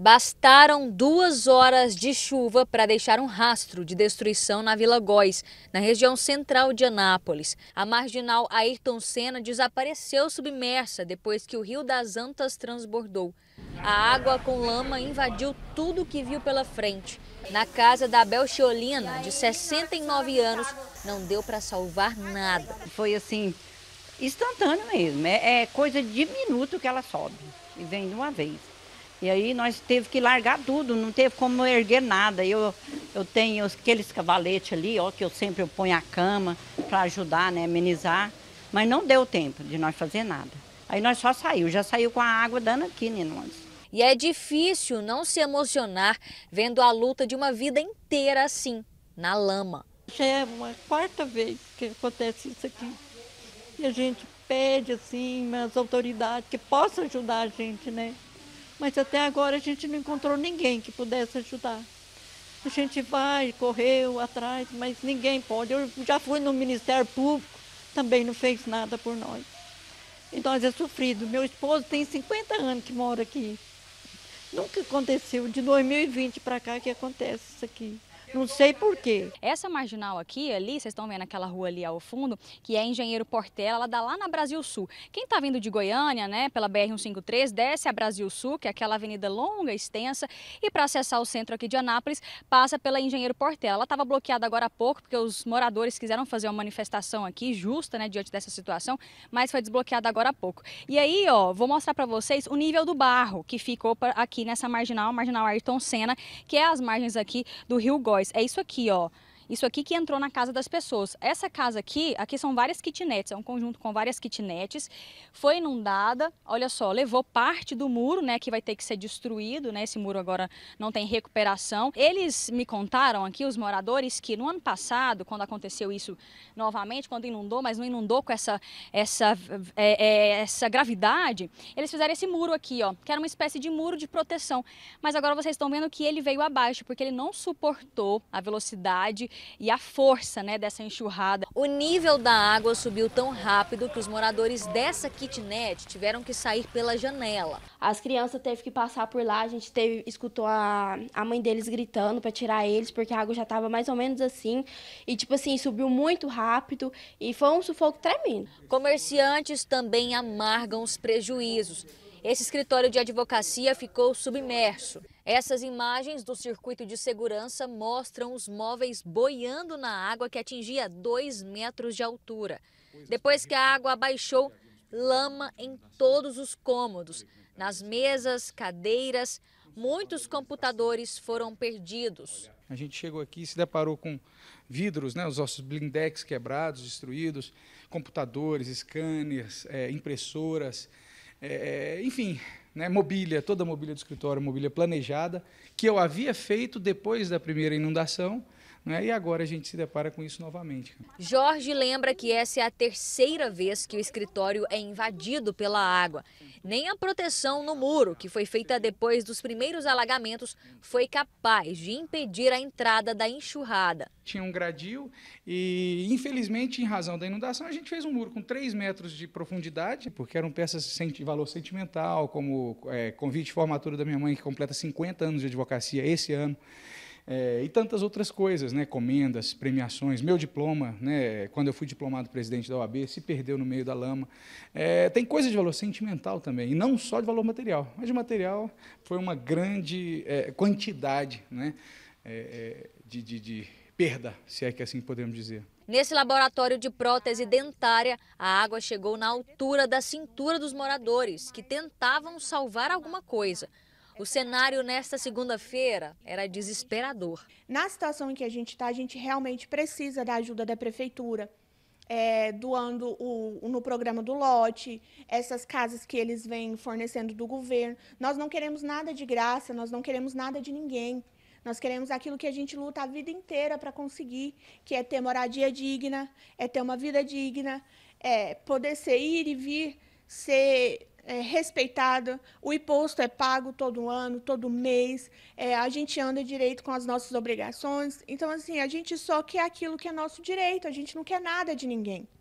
Bastaram duas horas de chuva para deixar um rastro de destruição na Vila Góis, na região central de Anápolis. A marginal Ayrton Senna desapareceu submersa depois que o Rio das Antas transbordou. A água com lama invadiu tudo que viu pela frente. Na casa da Abel Chiolina, de 69 anos, não deu para salvar nada. Foi assim, instantâneo mesmo. É, é coisa de minuto que ela sobe e vem de uma vez. E aí nós teve que largar tudo, não teve como erguer nada. Eu, eu tenho aqueles cavaletes ali, ó, que eu sempre ponho a cama para ajudar, né, amenizar. Mas não deu tempo de nós fazer nada. Aí nós só saiu, já saiu com a água dando aqui, né, nós. E é difícil não se emocionar vendo a luta de uma vida inteira assim, na lama. Já é uma quarta vez que acontece isso aqui. E a gente pede, assim, as autoridades que possam ajudar a gente, né? Mas até agora a gente não encontrou ninguém que pudesse ajudar. A gente vai, correu atrás, mas ninguém pode. Eu já fui no Ministério Público, também não fez nada por nós. E nós é sofrido. Meu esposo tem 50 anos que mora aqui. Nunca aconteceu. De 2020 para cá que acontece isso aqui. Não sei por quê. Essa marginal aqui, ali, vocês estão vendo aquela rua ali ao fundo, que é Engenheiro Portela, ela dá lá na Brasil Sul. Quem está vindo de Goiânia, né, pela BR-153, desce a Brasil Sul, que é aquela avenida longa, extensa, e para acessar o centro aqui de Anápolis, passa pela Engenheiro Portela. Ela estava bloqueada agora há pouco, porque os moradores quiseram fazer uma manifestação aqui, justa, né, diante dessa situação, mas foi desbloqueada agora há pouco. E aí, ó, vou mostrar para vocês o nível do barro que ficou aqui nessa marginal, marginal Ayrton Senna, que é as margens aqui do Rio Góis voz. É isso aqui, ó. Isso aqui que entrou na casa das pessoas. Essa casa aqui, aqui são várias kitnets, é um conjunto com várias kitnets. Foi inundada, olha só, levou parte do muro, né, que vai ter que ser destruído, né? Esse muro agora não tem recuperação. Eles me contaram aqui, os moradores, que no ano passado, quando aconteceu isso novamente, quando inundou, mas não inundou com essa, essa, é, é, essa gravidade, eles fizeram esse muro aqui, ó, que era uma espécie de muro de proteção. Mas agora vocês estão vendo que ele veio abaixo, porque ele não suportou a velocidade e a força né, dessa enxurrada. O nível da água subiu tão rápido que os moradores dessa kitnet tiveram que sair pela janela. As crianças teve que passar por lá, a gente teve, escutou a, a mãe deles gritando para tirar eles, porque a água já estava mais ou menos assim. E tipo assim, subiu muito rápido e foi um sufoco tremendo. Comerciantes também amargam os prejuízos. Esse escritório de advocacia ficou submerso. Essas imagens do circuito de segurança mostram os móveis boiando na água que atingia 2 metros de altura. Depois que a água abaixou, lama em todos os cômodos, nas mesas, cadeiras, muitos computadores foram perdidos. A gente chegou aqui e se deparou com vidros, né, os nossos blindex quebrados, destruídos, computadores, scanners, é, impressoras, é, é, enfim, né, mobília, toda a mobília do escritório, mobília planejada, que eu havia feito depois da primeira inundação, né? E agora a gente se depara com isso novamente. Jorge lembra que essa é a terceira vez que o escritório é invadido pela água. Nem a proteção no muro, que foi feita depois dos primeiros alagamentos, foi capaz de impedir a entrada da enxurrada. Tinha um gradil e, infelizmente, em razão da inundação, a gente fez um muro com 3 metros de profundidade, porque eram peças de valor sentimental, como é, convite de formatura da minha mãe, que completa 50 anos de advocacia esse ano. É, e tantas outras coisas, né? comendas, premiações, meu diploma, né? quando eu fui diplomado presidente da OAB, se perdeu no meio da lama. É, tem coisa de valor sentimental também, e não só de valor material, mas de material foi uma grande é, quantidade né? É, é, de, de, de perda, se é que assim podemos dizer. Nesse laboratório de prótese dentária, a água chegou na altura da cintura dos moradores, que tentavam salvar alguma coisa. O cenário nesta segunda-feira era desesperador. Na situação em que a gente está, a gente realmente precisa da ajuda da prefeitura. É, doando o, no programa do lote, essas casas que eles vêm fornecendo do governo. Nós não queremos nada de graça, nós não queremos nada de ninguém. Nós queremos aquilo que a gente luta a vida inteira para conseguir, que é ter moradia digna, é ter uma vida digna, é poder ser ir e vir, ser é, respeitado, o imposto é pago todo ano, todo mês, é, a gente anda direito com as nossas obrigações. Então, assim, a gente só quer aquilo que é nosso direito, a gente não quer nada de ninguém.